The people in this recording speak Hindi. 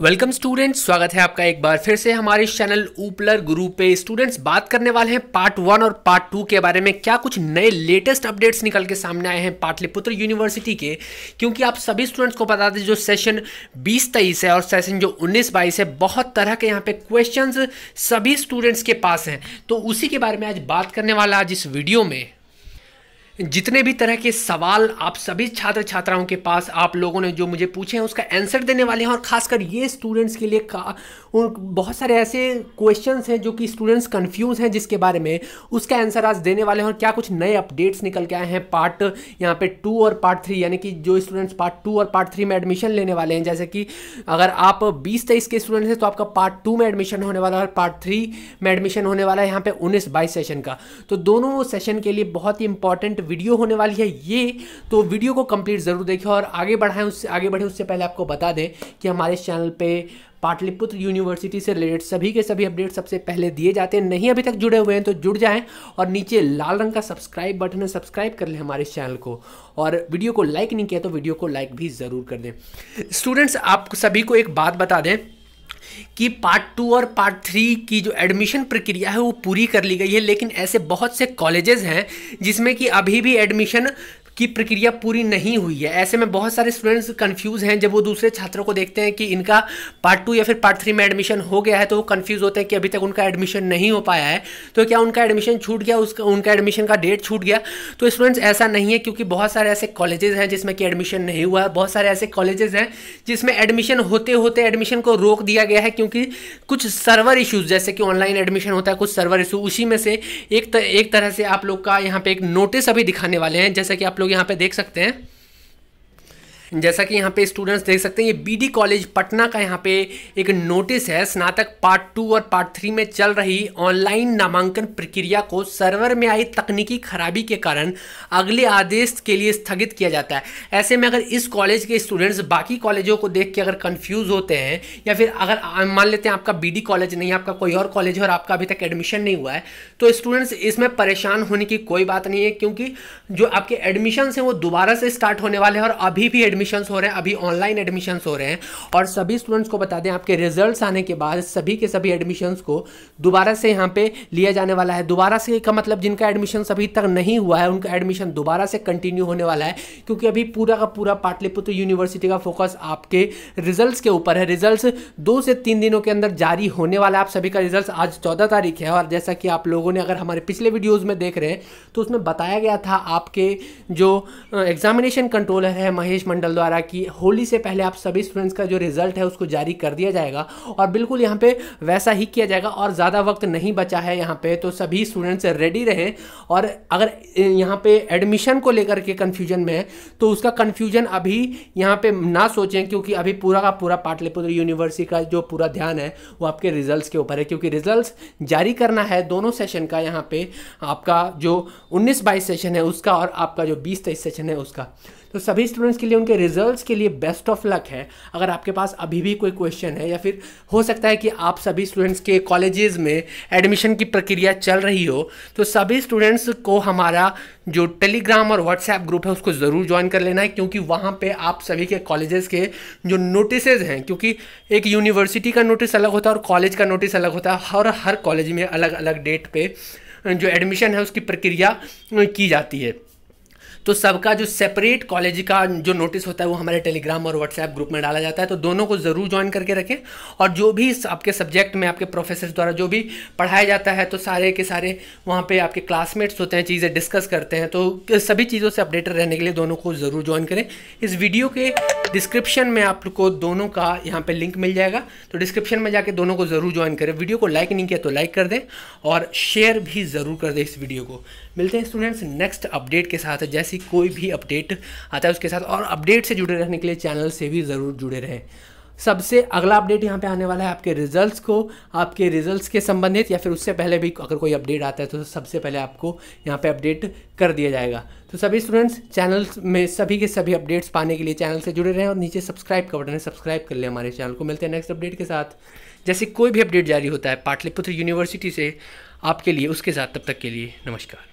वेलकम स्टूडेंट्स स्वागत है आपका एक बार फिर से हमारे चैनल ऊपलर गुरु पे स्टूडेंट्स बात करने वाले हैं पार्ट वन और पार्ट टू के बारे में क्या कुछ नए लेटेस्ट अपडेट्स निकल के सामने आए हैं पाटलिपुत्र यूनिवर्सिटी के क्योंकि आप सभी स्टूडेंट्स को बता दें जो सेशन बीस तेईस है और सेशन जो उन्नीस बाईस है बहुत तरह के यहाँ पे क्वेश्चन सभी स्टूडेंट्स के पास हैं तो उसी के बारे में आज बात करने वाला आज इस वीडियो में जितने भी तरह के सवाल आप सभी छात्र छात्राओं के पास आप लोगों ने जो मुझे पूछे हैं उसका आंसर देने वाले हैं और खासकर ये स्टूडेंट्स के लिए का उन बहुत सारे ऐसे क्वेश्चंस हैं जो कि स्टूडेंट्स कंफ्यूज हैं जिसके बारे में उसका आंसर आज देने वाले हैं और क्या कुछ नए अपडेट्स निकल के आए हैं पार्ट यहाँ पे टू और पार्ट थ्री यानी कि जो स्टूडेंट्स पार्ट टू और पार्ट थ्री में एडमिशन लेने वाले हैं जैसे कि अगर आप बीस तेईस के स्टूडेंट्स हैं तो आपका पार्ट टू में एडमिशन होने वाला है और पार्ट थ्री में एडमिशन होने वाला है यहाँ पे उन्नीस बाईस सेशन का तो दोनों सेशन के लिए बहुत ही इंपॉर्टेंट वीडियो होने वाली है ये तो वीडियो को कंप्लीट ज़रूर देखें और आगे बढ़ाएं उससे आगे बढ़े उससे पहले आपको बता दें कि हमारे चैनल पे पाटलिपुत्र यूनिवर्सिटी से रिलेटेड सभी के सभी अपडेट सबसे पहले दिए जाते हैं नहीं अभी तक जुड़े हुए हैं तो जुड़ जाएं और नीचे लाल रंग का सब्सक्राइब बटन है सब्सक्राइब कर लें हमारे चैनल को और वीडियो को लाइक नहीं किया तो वीडियो को लाइक भी ज़रूर कर दें स्टूडेंट्स आप सभी को एक बात बता दें कि पार्ट टू और पार्ट थ्री की जो एडमिशन प्रक्रिया है वो पूरी कर ली गई है लेकिन ऐसे बहुत से कॉलेजेस हैं जिसमें कि अभी भी एडमिशन की प्रक्रिया पूरी नहीं हुई है ऐसे में बहुत सारे स्टूडेंट्स कन्फ्यूज़ हैं जब वो दूसरे छात्रों को देखते हैं कि इनका पार्ट टू या फिर पार्ट थ्री में एडमिशन हो गया है तो वो कन्फ्यूज़ होते हैं कि अभी तक उनका एडमिशन नहीं हो पाया है तो क्या उनका एडमिशन छूट गया उसका उनका एडमिशन का डेट छूट गया तो स्टूडेंट्स ऐसा नहीं है क्योंकि बहुत सारे ऐसे कॉलेजेस हैं जिसमें कि एडमिशन नहीं हुआ है बहुत सारे ऐसे कॉलेजेस हैं जिसमें एडमिशन होते होते एडमिशन को रोक दिया गया है क्योंकि कुछ सर्वर इशूज़ जैसे कि ऑनलाइन एडमिशन होता है कुछ सर्वर इशू उसी में से एक, एक तरह से आप लोग का यहाँ पे एक नोटिस अभी दिखाने वाले हैं जैसे कि आप लोग लोग यहाँ पे देख सकते हैं जैसा कि यहाँ पे स्टूडेंट्स देख सकते हैं ये बीडी कॉलेज पटना का यहाँ पे एक नोटिस है स्नातक पार्ट टू और पार्ट थ्री में चल रही ऑनलाइन नामांकन प्रक्रिया को सर्वर में आई तकनीकी खराबी के कारण अगले आदेश के लिए स्थगित किया जाता है ऐसे में अगर इस कॉलेज के स्टूडेंट्स बाकी कॉलेजों को देख के अगर कन्फ्यूज़ होते हैं या फिर अगर मान लेते हैं आपका बी कॉलेज नहीं आपका कोई और कॉलेज है और आपका अभी तक एडमिशन नहीं हुआ है तो स्टूडेंट्स इसमें परेशान होने की कोई बात नहीं है क्योंकि जो आपके एडमिशन हैं वो दोबारा से स्टार्ट होने वाले हैं और अभी भी एडमिशन्स हो रहे हैं अभी ऑनलाइन एडमिशन्स हो रहे हैं और सभी स्टूडेंट्स को बता दें आपके रिजल्ट आने के बाद सभी के सभी एडमिशन्स को दोबारा से यहाँ पे लिया जाने वाला है दोबारा से का मतलब जिनका एडमिशन अभी तक नहीं हुआ है उनका एडमिशन दोबारा से कंटिन्यू होने वाला है क्योंकि अभी पूरा का पूरा पाटलिपुत्र यूनिवर्सिटी का फोकस आपके रिजल्ट के ऊपर है रिजल्ट दो से तीन दिनों के अंदर जारी होने वाला है आप सभी का रिजल्ट आज चौदह तारीख है और जैसा कि आप लोगों ने अगर हमारे पिछले वीडियोज़ में देख रहे हैं तो उसमें बताया गया था आपके जो एग्जामिनेशन कंट्रोलर है महेश मंडल मंडल द्वारा कि होली से पहले आप सभी स्टूडेंट्स का जो रिजल्ट है उसको जारी कर दिया जाएगा और बिल्कुल यहाँ पे वैसा ही किया जाएगा और ज़्यादा वक्त नहीं बचा है यहाँ पे तो सभी स्टूडेंट्स रेडी रहें और अगर यहाँ पे एडमिशन को लेकर के कन्फ्यूजन में है तो उसका कन्फ्यूजन अभी यहाँ पे ना सोचें क्योंकि अभी पूरा का पूरा पाटलिपुत्र यूनिवर्सिटी का जो पूरा ध्यान है वो आपके रिजल्ट के ऊपर है क्योंकि रिजल्ट जारी करना है दोनों सेशन का यहाँ पे आपका जो उन्नीस बाईस सेशन है उसका और आपका जो बीस तेईस सेशन है उसका तो सभी स्टूडेंट्स के लिए उनके रिजल्ट्स के लिए बेस्ट ऑफ लक है अगर आपके पास अभी भी कोई क्वेश्चन है या फिर हो सकता है कि आप सभी स्टूडेंट्स के कॉलेजेस में एडमिशन की प्रक्रिया चल रही हो तो सभी स्टूडेंट्स को हमारा जो टेलीग्राम और व्हाट्सएप ग्रुप है उसको ज़रूर ज्वाइन कर लेना है क्योंकि वहाँ पे आप सभी के कॉलेजेस के जो नोटिस हैं क्योंकि एक यूनिवर्सिटी का नोटिस अलग होता है और कॉलेज का नोटिस अलग होता है और हर कॉलेज में अलग अलग डेट पे जो एडमिशन है उसकी प्रक्रिया की जाती है तो सबका जो सेपरेट कॉलेज का जो नोटिस होता है वो हमारे टेलीग्राम और व्हाट्सएप ग्रुप में डाला जाता है तो दोनों को ज़रूर ज्वाइन करके रखें और जो भी आपके सब्जेक्ट में आपके प्रोफेसर द्वारा जो भी पढ़ाया जाता है तो सारे के सारे वहाँ पर आपके क्लासमेट्स होते हैं चीज़ें डिस्कस करते हैं तो सभी चीज़ों से अपडेटेड रहने के लिए दोनों को ज़रूर ज्वाइन करें इस वीडियो के डिस्क्रिप्शन में आपको दोनों का यहाँ पर लिंक मिल जाएगा तो डिस्क्रिप्शन में जाके दोनों को ज़रूर ज्वाइन करें वीडियो को लाइक नहीं किया तो लाइक कर दें और शेयर भी ज़रूर कर दें इस वीडियो को मिलते हैं स्टूडेंट्स नेक्स्ट अपडेट के साथ जैसे ऐसी कोई भी अपडेट आता है उसके साथ और अपडेट से जुड़े रहने के लिए चैनल से भी ज़रूर जुड़े रहें सबसे अगला अपडेट यहाँ पे आने वाला है आपके रिजल्ट्स को आपके रिजल्ट्स के संबंधित या फिर उससे पहले भी अगर कोई अपडेट आता है तो सबसे पहले आपको यहाँ पे अपडेट कर दिया जाएगा तो सभी स्टूडेंट्स चैनल में सभी के सभी अपडेट्स पाने के लिए चैनल से जुड़े रहें और नीचे सब्सक्राइब का बटन है सब्सक्राइब कर लें हमारे चैनल को मिलते हैं नेक्स्ट अपडेट के साथ जैसे कोई भी अपडेट जारी होता है पाटलिपुत्र यूनिवर्सिटी से आपके लिए उसके साथ तब तक के लिए नमस्कार